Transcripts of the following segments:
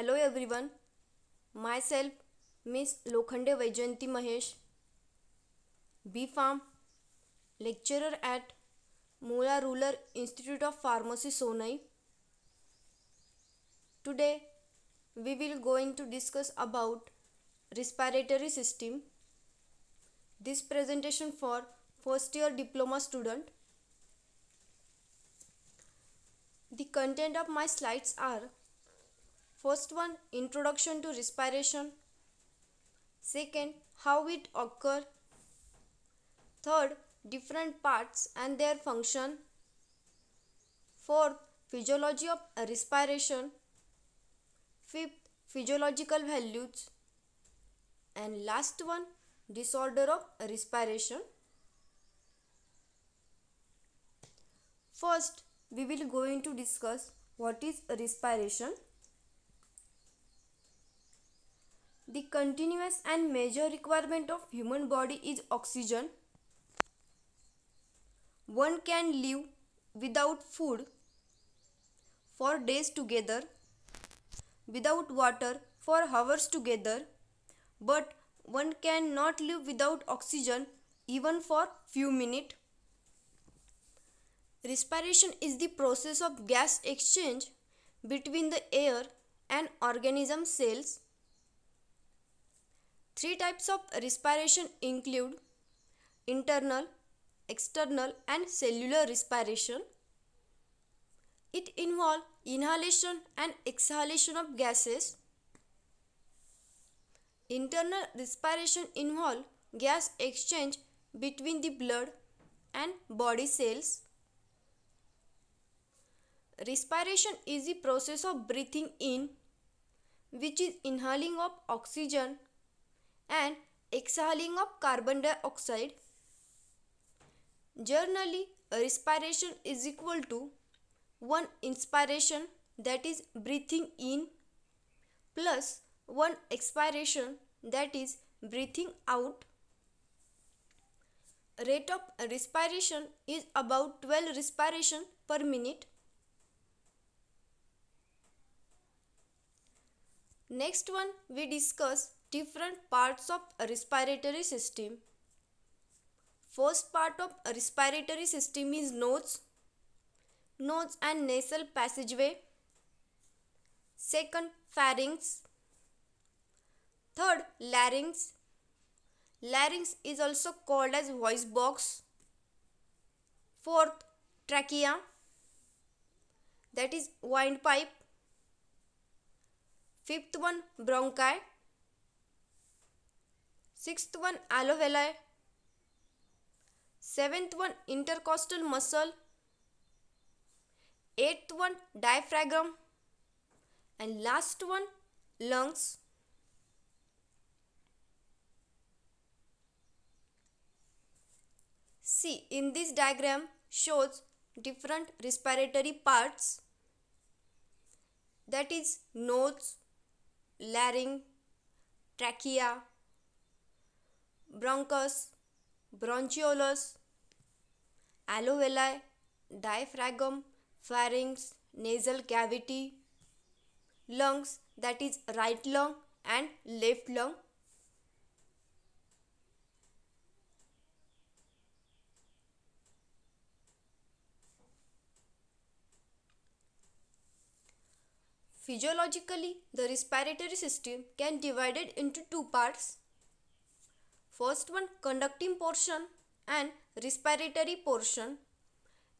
hello everyone myself miss lokhande vaijayanti mahesh b farm lecturer at moola rural institute of pharmacy sonai today we will going to discuss about respiratory system this presentation for first year diploma student the content of my slides are First one, introduction to respiration. Second, how it occur. Third, different parts and their function. Fourth, physiology of respiration. Fifth, physiological values. And last one, disorder of respiration. First, we will going to discuss what is respiration. The continuous and major requirement of human body is oxygen. One can live without food for days together, without water for hours together, but one cannot live without oxygen even for few minutes. Respiration is the process of gas exchange between the air and organism cells Three types of respiration include internal, external and cellular respiration. It involves inhalation and exhalation of gases. Internal respiration involves gas exchange between the blood and body cells. Respiration is the process of breathing in which is inhaling of oxygen and exhaling of carbon dioxide. Generally, respiration is equal to one inspiration that is breathing in plus one expiration that is breathing out. Rate of respiration is about 12 respiration per minute. Next one we discuss different parts of respiratory system. First part of respiratory system is nose, nose and nasal passageway. Second pharynx. Third larynx. Larynx is also called as voice box. Fourth trachea that is windpipe. Fifth one bronchi Sixth one aloe Seventh one intercostal muscle. Eighth one diaphragm. And last one lungs. See in this diagram shows different respiratory parts that is nose, larynx, trachea, bronchus, bronchiolus, alveoli, diaphragm, pharynx, nasal cavity, lungs that is right lung and left lung. Physiologically, the respiratory system can divided into two parts First one conducting portion and respiratory portion.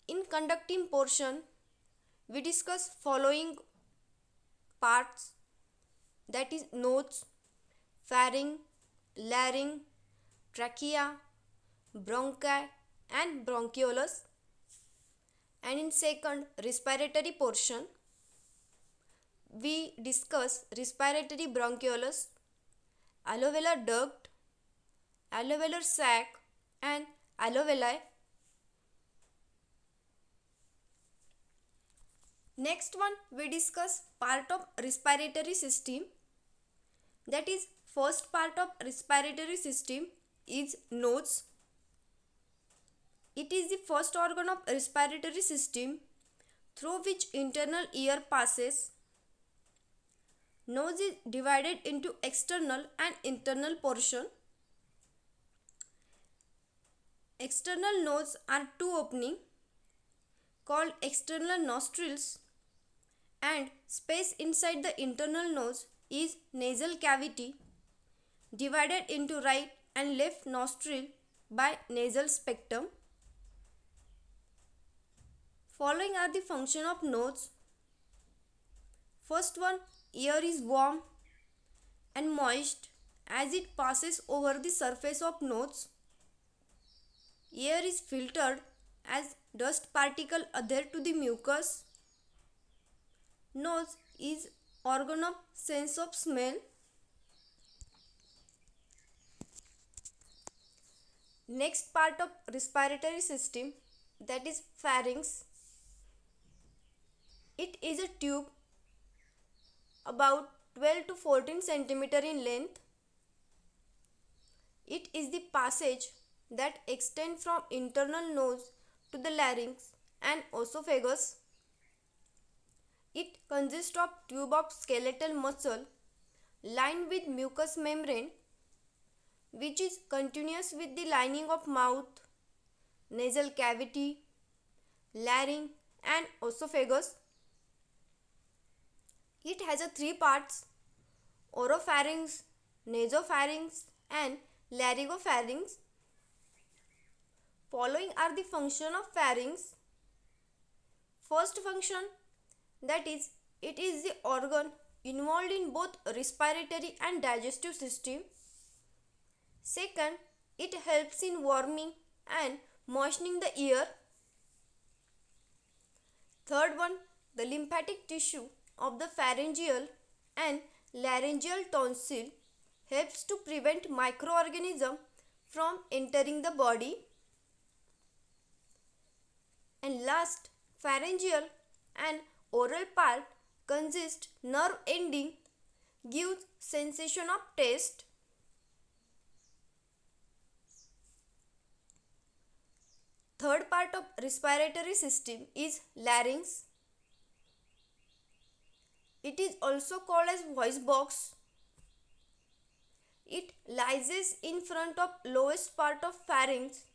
In conducting portion, we discuss following parts that is notes, pharynx, larynx, trachea, bronchi and bronchioles. And in second respiratory portion, we discuss respiratory bronchioles, alveolar duct, alveolar sac and alveoli. Next one we discuss part of respiratory system that is first part of respiratory system is nose. It is the first organ of respiratory system through which internal air passes. Nose is divided into external and internal portion. External nose are two opening called external nostrils and space inside the internal nose is nasal cavity divided into right and left nostril by nasal spectrum. Following are the function of nose. First one, air is warm and moist as it passes over the surface of nose air is filtered as dust particle adhere to the mucus. Nose is organ of sense of smell. Next part of respiratory system that is pharynx. It is a tube about 12 to 14 centimeter in length. It is the passage that extend from internal nose to the larynx and esophagus. It consists of tube of skeletal muscle lined with mucous membrane which is continuous with the lining of mouth, nasal cavity, larynx and esophagus. It has a three parts oropharynx, nasopharynx and laryngopharynx Following are the function of pharynx. First function that is it is the organ involved in both respiratory and digestive system. Second, it helps in warming and moistening the ear. Third one, the lymphatic tissue of the pharyngeal and laryngeal tonsil helps to prevent microorganism from entering the body. And last, pharyngeal and oral part consist nerve ending gives sensation of taste third part of respiratory system is larynx it is also called as voice box it lies in front of lowest part of pharynx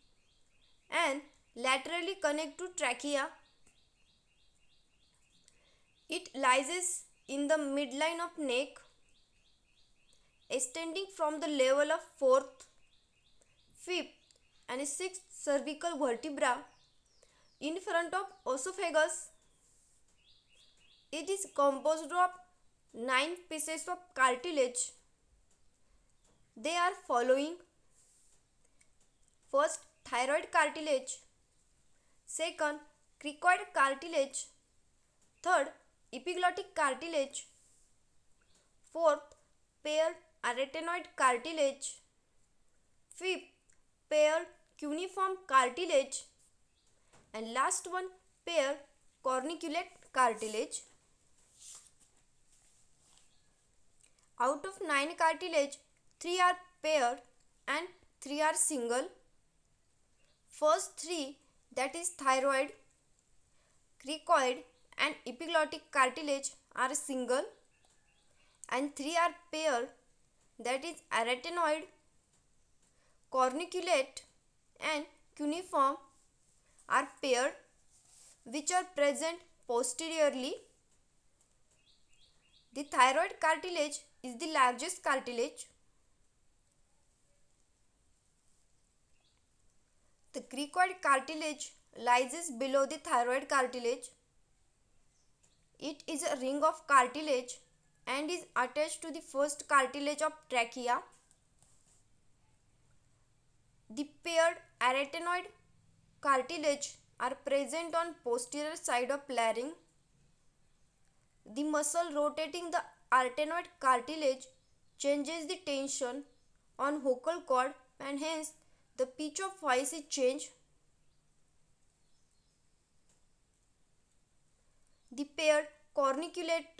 and laterally connect to trachea. It lies in the midline of neck extending from the level of 4th, 5th and 6th cervical vertebra in front of esophagus. It is composed of 9 pieces of cartilage. They are following. First, thyroid cartilage. Second, cricoid cartilage. Third, epiglottic cartilage. Fourth, paired arytenoid cartilage. Fifth, paired cuneiform cartilage. And last one, paired corniculate cartilage. Out of 9 cartilage, 3 are paired and 3 are single. First 3 that is thyroid, cricoid and epiglottic cartilage are single and three are pair that is arytenoid, corniculate and cuneiform are pair, which are present posteriorly. The thyroid cartilage is the largest cartilage The cricoid cartilage lies below the thyroid cartilage. It is a ring of cartilage and is attached to the first cartilage of trachea. The paired arytenoid cartilage are present on posterior side of larynx. The muscle rotating the arytenoid cartilage changes the tension on vocal cord and hence the pitch of voice is changed the pair corniculate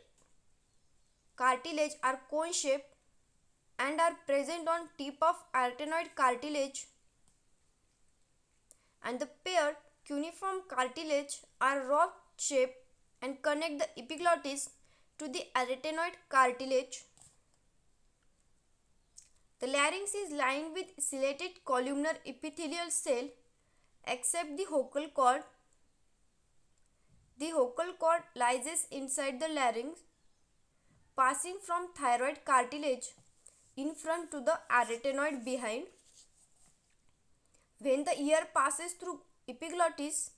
cartilage are cone shaped and are present on tip of arytenoid cartilage and the pair cuneiform cartilage are rock shaped and connect the epiglottis to the arytenoid cartilage the larynx is lined with ciliated columnar epithelial cell except the vocal cord. The vocal cord lies inside the larynx passing from thyroid cartilage in front to the arytenoid behind. When the ear passes through epiglottis,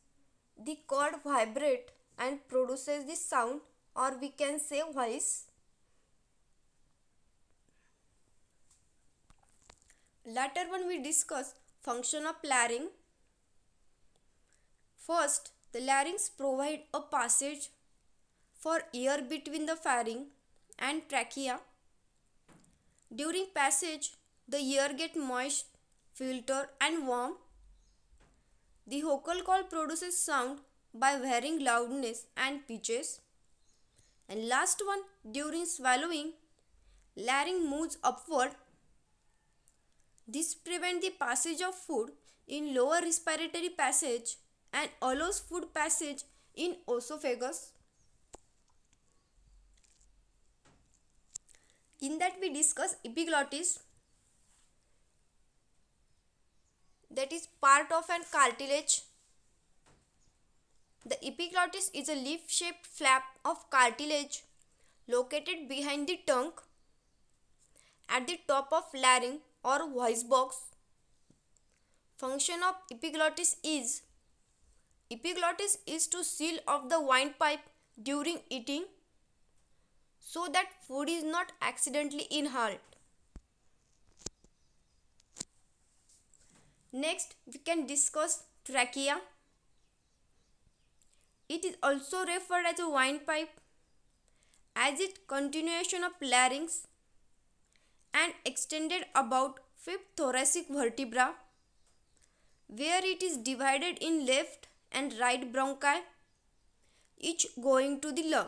the cord vibrates and produces the sound or we can say voice. Later one we discuss function of larynx. First, the larynx provide a passage for air between the pharynx and trachea. During passage, the air get moist, filter and warm. The vocal cord produces sound by varying loudness and pitches. And last one, during swallowing, larynx moves upward this prevents the passage of food in lower respiratory passage and allows food passage in esophagus. In that we discuss epiglottis that is part of an cartilage. The epiglottis is a leaf-shaped flap of cartilage located behind the tongue at the top of larynx or voice box. Function of epiglottis is epiglottis is to seal off the windpipe during eating so that food is not accidentally inhaled. Next, we can discuss trachea. It is also referred as a windpipe as it continuation of larynx and extended about fifth thoracic vertebra where it is divided in left and right bronchi each going to the lung.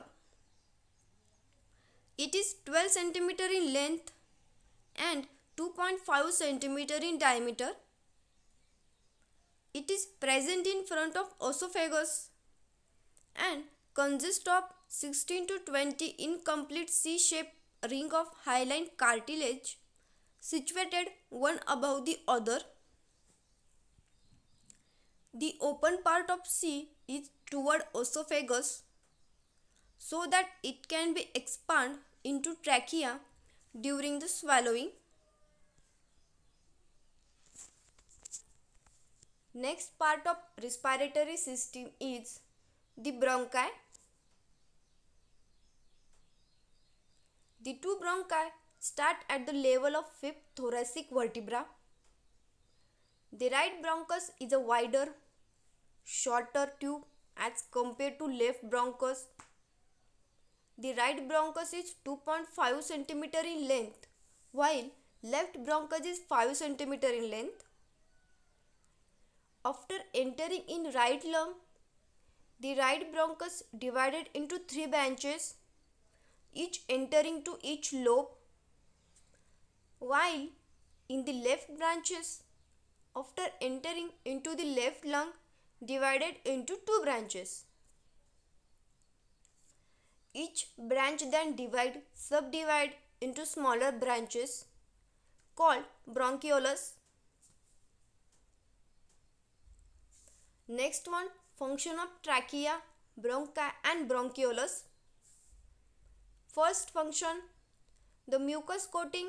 It is 12 cm in length and 2.5 cm in diameter. It is present in front of esophagus and consists of 16 to 20 incomplete C-shaped ring of hyaline cartilage situated one above the other. The open part of C is toward esophagus so that it can be expand into trachea during the swallowing. Next part of respiratory system is the bronchi The two bronchi start at the level of fifth thoracic vertebra. The right bronchus is a wider, shorter tube as compared to left bronchus. The right bronchus is 2.5 cm in length while left bronchus is 5 cm in length. After entering in right lung, the right bronchus divided into three branches each entering to each lobe while in the left branches after entering into the left lung divided into two branches. Each branch then divide subdivide into smaller branches called bronchioles. Next one function of trachea, bronchi and bronchioles. First function the mucous coating,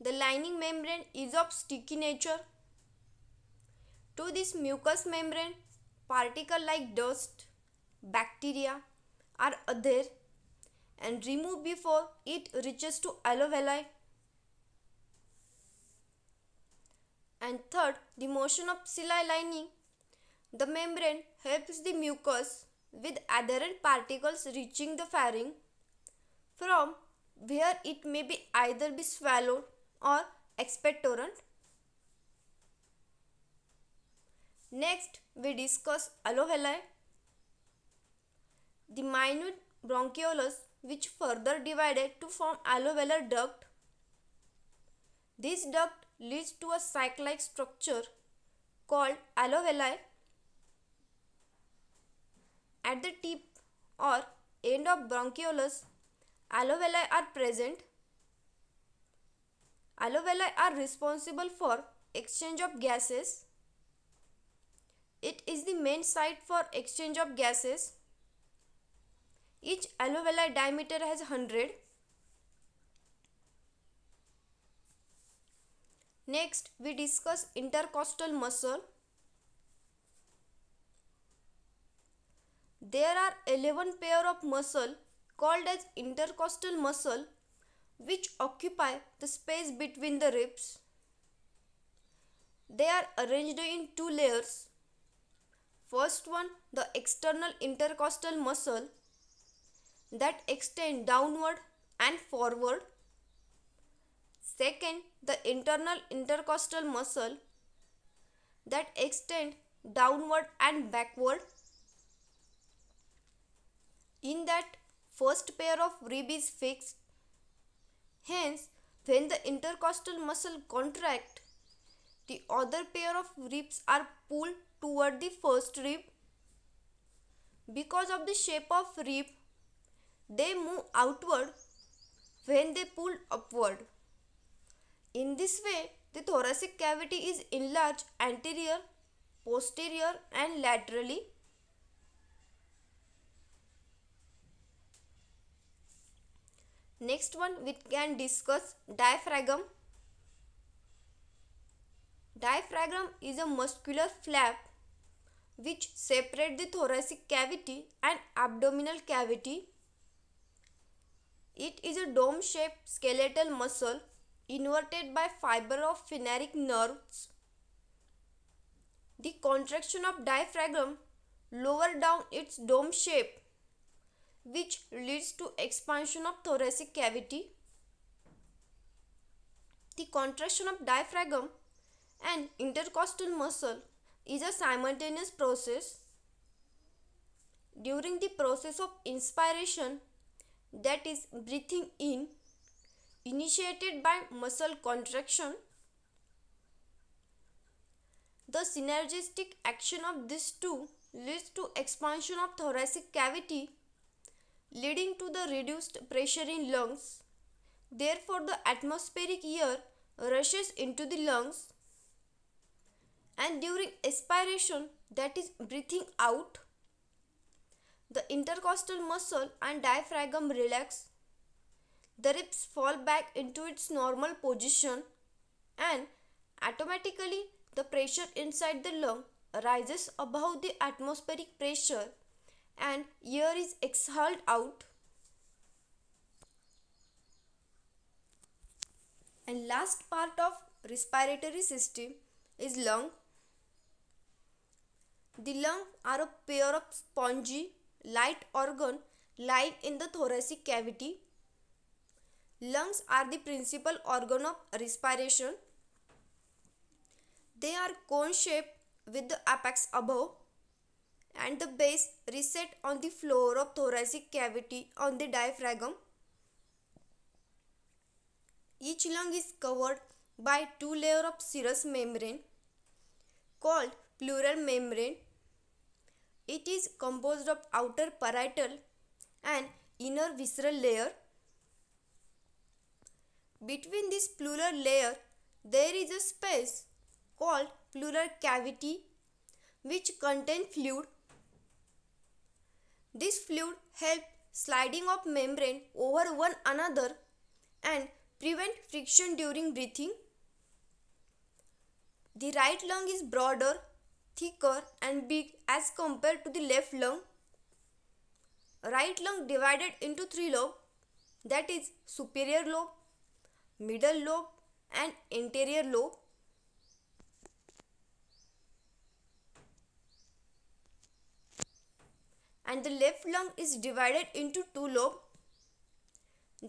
the lining membrane is of sticky nature. To this mucous membrane, particle like dust, bacteria are adhered and removed before it reaches to alveoli. And third, the motion of cilia lining. The membrane helps the mucus with adherent particles reaching the pharynx from where it may be either be swallowed or expectorant. Next, we discuss alveoli, the minute bronchioles which further divided to form alveolar duct. This duct leads to a sac-like structure called alveoli. At the tip or end of bronchioles Alveoli are present. Alveoli are responsible for exchange of gases. It is the main site for exchange of gases. Each alveoli diameter has 100. Next, we discuss intercostal muscle. There are 11 pair of muscle called as intercostal muscle which occupy the space between the ribs. They are arranged in two layers. First one, the external intercostal muscle that extend downward and forward. Second, the internal intercostal muscle that extend downward and backward. In that, first pair of rib is fixed. Hence, when the intercostal muscle contract, the other pair of ribs are pulled toward the first rib. Because of the shape of rib, they move outward when they pull upward. In this way, the thoracic cavity is enlarged anterior, posterior and laterally Next one we can discuss diaphragm. Diaphragm is a muscular flap which separate the thoracic cavity and abdominal cavity. It is a dome-shaped skeletal muscle inverted by fiber of pheneric nerves. The contraction of diaphragm lower down its dome shape which leads to expansion of thoracic cavity, the contraction of diaphragm and intercostal muscle is a simultaneous process during the process of inspiration that is breathing in initiated by muscle contraction the synergistic action of these two leads to expansion of thoracic cavity leading to the reduced pressure in lungs. Therefore, the atmospheric air rushes into the lungs and during expiration that is breathing out the intercostal muscle and diaphragm relax the ribs fall back into its normal position and automatically the pressure inside the lung rises above the atmospheric pressure and here is is exhaled out and last part of respiratory system is lung the lung are a pair of spongy light organ lying in the thoracic cavity lungs are the principal organ of respiration they are cone shaped with the apex above and the base reset on the floor of thoracic cavity on the diaphragm. Each lung is covered by two layer of serous membrane called pleural membrane. It is composed of outer parietal and inner visceral layer. Between this pleural layer, there is a space called pleural cavity which contains fluid this fluid helps sliding of membrane over one another and prevent friction during breathing. The right lung is broader, thicker and big as compared to the left lung. Right lung divided into three lobe, that is superior lobe, middle lobe and anterior lobe. and the left lung is divided into two lobe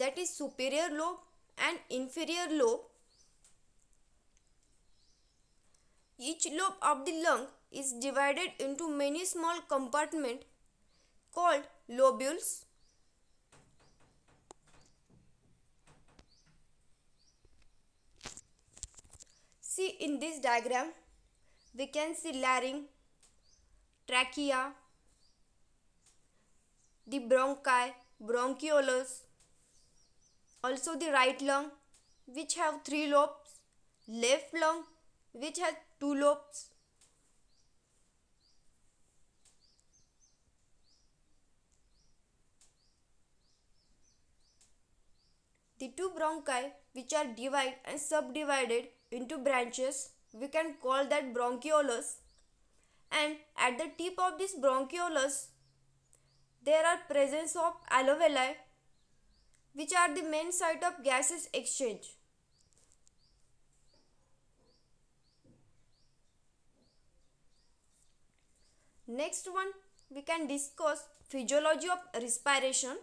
that is superior lobe and inferior lobe. Each lobe of the lung is divided into many small compartment called lobules. See in this diagram, we can see larynx, trachea, the bronchi, bronchioles, also the right lung which have three lobes, left lung which has two lobes. The two bronchi which are divided and subdivided into branches we can call that bronchioles and at the tip of this bronchioles there are presence of alveoli which are the main site of gases exchange. Next one we can discuss physiology of respiration.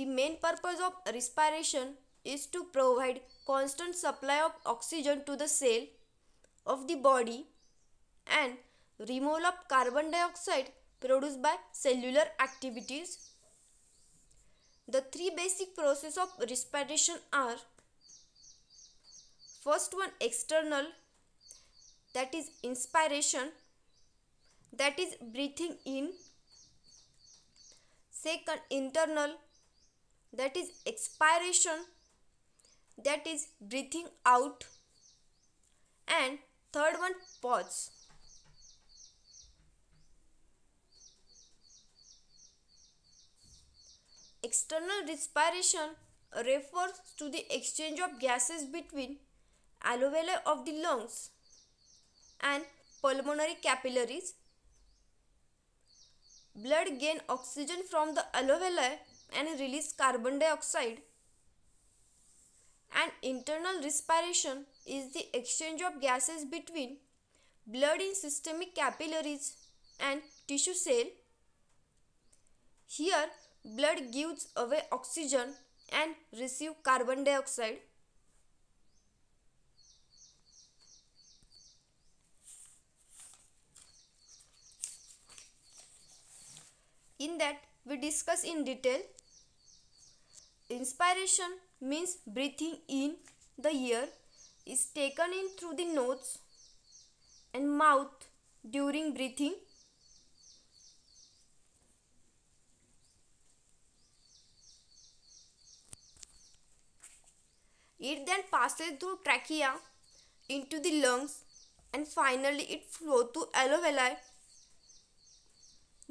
The main purpose of respiration is to provide constant supply of oxygen to the cell of the body and removal of carbon dioxide produced by cellular activities. The three basic processes of respiration are first one external that is inspiration that is breathing in second internal that is expiration that is breathing out and third one pause External respiration refers to the exchange of gases between alveoli of the lungs and pulmonary capillaries. Blood gain oxygen from the alveoli and release carbon dioxide. And internal respiration is the exchange of gases between blood in systemic capillaries and tissue cell. Here blood gives away oxygen and receive carbon dioxide in that we discuss in detail inspiration means breathing in the ear is taken in through the nose and mouth during breathing It then passes through trachea into the lungs and finally it flows to alveoli.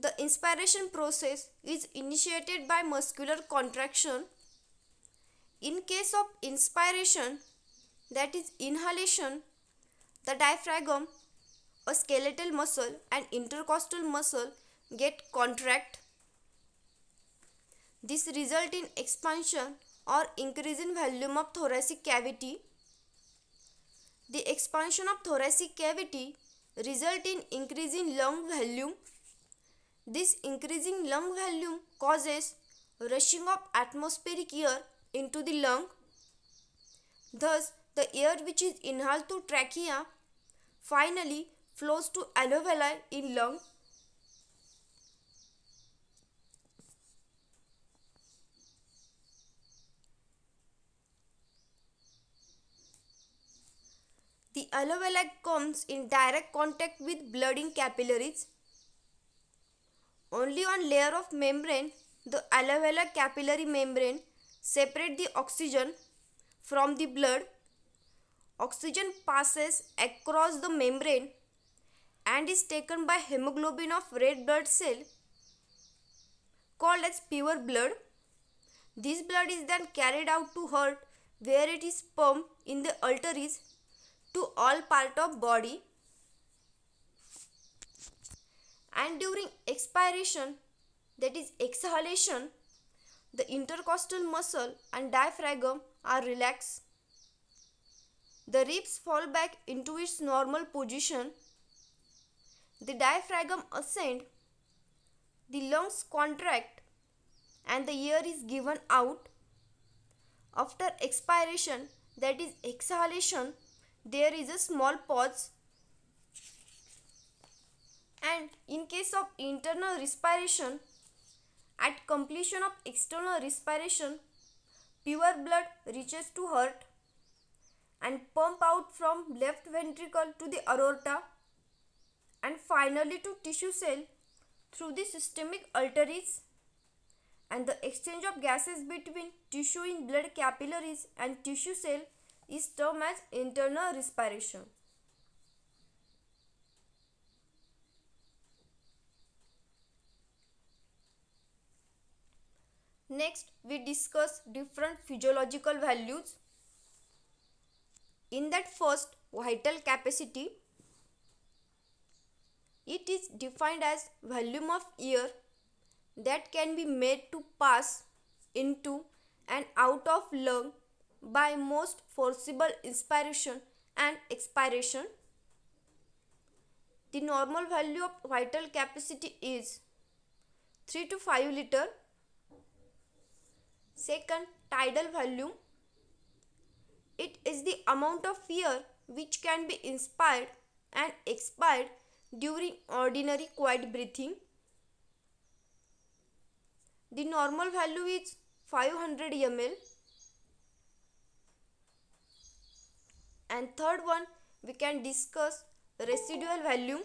The inspiration process is initiated by muscular contraction. In case of inspiration, that is inhalation, the diaphragm, a skeletal muscle and intercostal muscle get contract. This result in expansion or increase in volume of thoracic cavity. The expansion of thoracic cavity result in increasing lung volume. This increasing lung volume causes rushing of atmospheric air into the lung. Thus, the air which is inhaled to trachea finally flows to alveoli in lung The alveolar comes in direct contact with blood in capillaries. Only on layer of membrane, the alveolar capillary membrane separate the oxygen from the blood. Oxygen passes across the membrane and is taken by hemoglobin of red blood cell called as pure blood. This blood is then carried out to heart where it is pumped in the arteries to all part of body and during expiration that is exhalation the intercostal muscle and diaphragm are relaxed the ribs fall back into its normal position the diaphragm ascend the lungs contract and the air is given out after expiration that is exhalation there is a small pause and in case of internal respiration at completion of external respiration pure blood reaches to heart and pump out from left ventricle to the aorta and finally to tissue cell through the systemic arteries and the exchange of gases between tissue in blood capillaries and tissue cell is termed as internal respiration. Next, we discuss different physiological values. In that first, vital capacity, it is defined as volume of air that can be made to pass into and out of lung by most forcible inspiration and expiration. The normal value of vital capacity is 3 to 5 liter. Second, tidal volume. It is the amount of fear which can be inspired and expired during ordinary quiet breathing. The normal value is 500 ml. and third one we can discuss residual value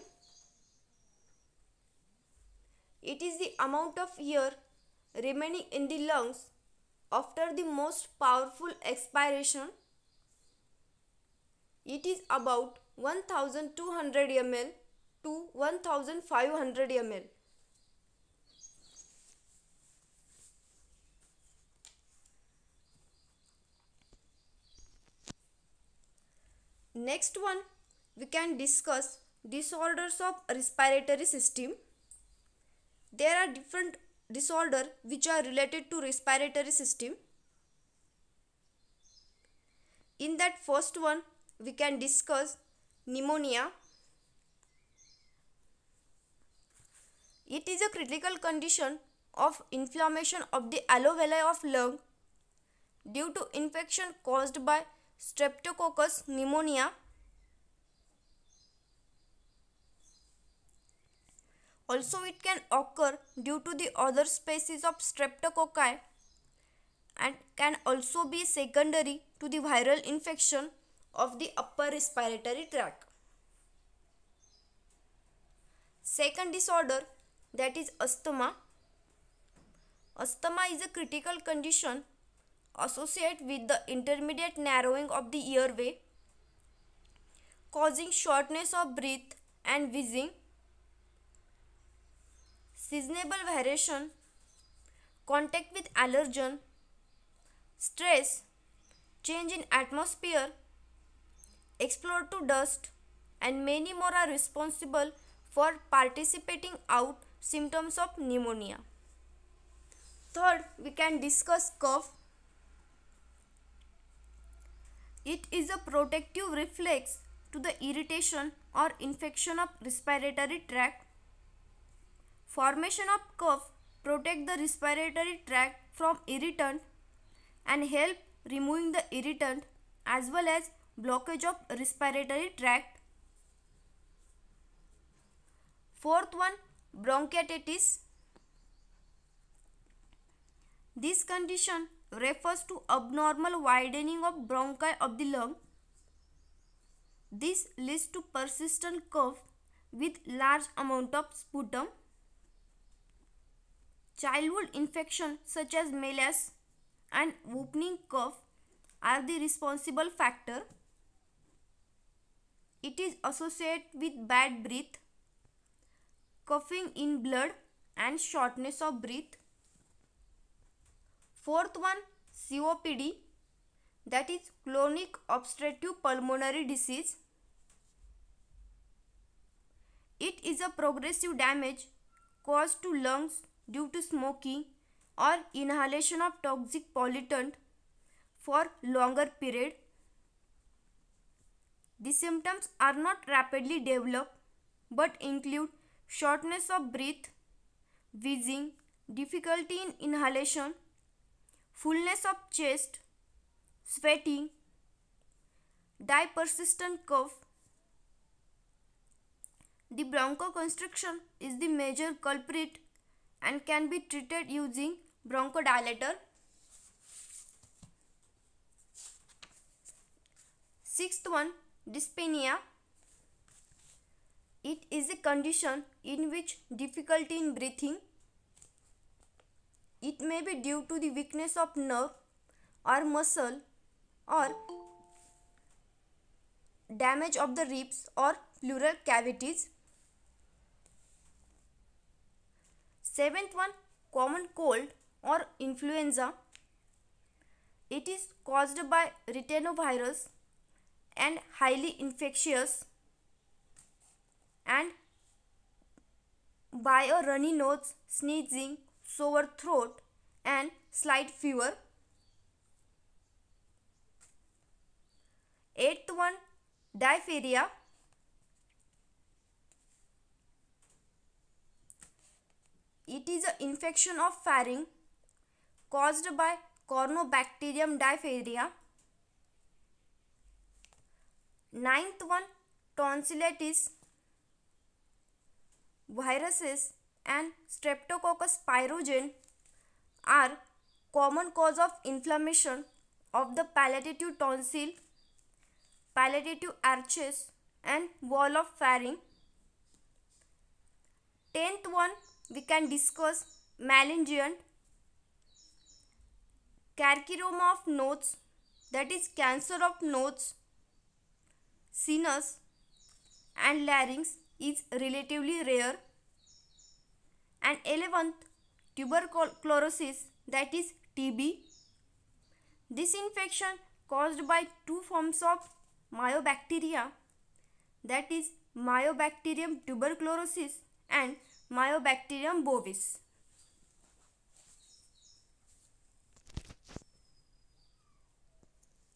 it is the amount of air remaining in the lungs after the most powerful expiration it is about 1200 ml to 1500 ml Next one, we can discuss disorders of respiratory system. There are different disorder which are related to respiratory system. In that first one, we can discuss pneumonia. It is a critical condition of inflammation of the alveoli of lung due to infection caused by streptococcus pneumonia, Also, it can occur due to the other species of streptococci and can also be secondary to the viral infection of the upper respiratory tract. Second disorder that is asthma. Asthma is a critical condition associate with the intermediate narrowing of the airway causing shortness of breath and wheezing seasonable variation contact with allergen stress change in atmosphere explore to dust and many more are responsible for participating out symptoms of pneumonia third we can discuss cough it is a protective reflex to the irritation or infection of respiratory tract. Formation of cough protect the respiratory tract from irritant and help removing the irritant as well as blockage of respiratory tract. Fourth one bronchitis. This condition refers to abnormal widening of bronchi of the lung. This leads to persistent cough with large amount of sputum. Childhood infection such as measles and whooping cough are the responsible factor. It is associated with bad breath, coughing in blood and shortness of breath. Fourth one COPD that is chronic obstructive pulmonary disease. It is a progressive damage caused to lungs due to smoking or inhalation of toxic pollutant for longer period. The symptoms are not rapidly developed but include shortness of breath, wheezing, difficulty in inhalation, fullness of chest, sweating, die persistent cough. The bronchoconstriction is the major culprit and can be treated using bronchodilator. Sixth one, dyspnea. It is a condition in which difficulty in breathing it may be due to the weakness of nerve or muscle or damage of the ribs or pleural cavities. Seventh one, common cold or influenza. It is caused by retinovirus and highly infectious and by a runny nose, sneezing, sore throat and slight fever. Eighth one diphtheria. It is an infection of pharynx caused by Cornobacterium diphtheria. Ninth one, tonsillitis. Viruses and Streptococcus pyrogen are common cause of inflammation of the palliative tonsil, palliative arches and wall of pharynx. Tenth one we can discuss malingeant carcinoma of nodes that is cancer of nodes, sinus and larynx is relatively rare and 11th tuberculosis that is TB. This infection caused by two forms of myobacteria that is myobacterium tuberculosis and myobacterium bovis.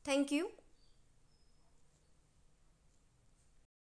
Thank you.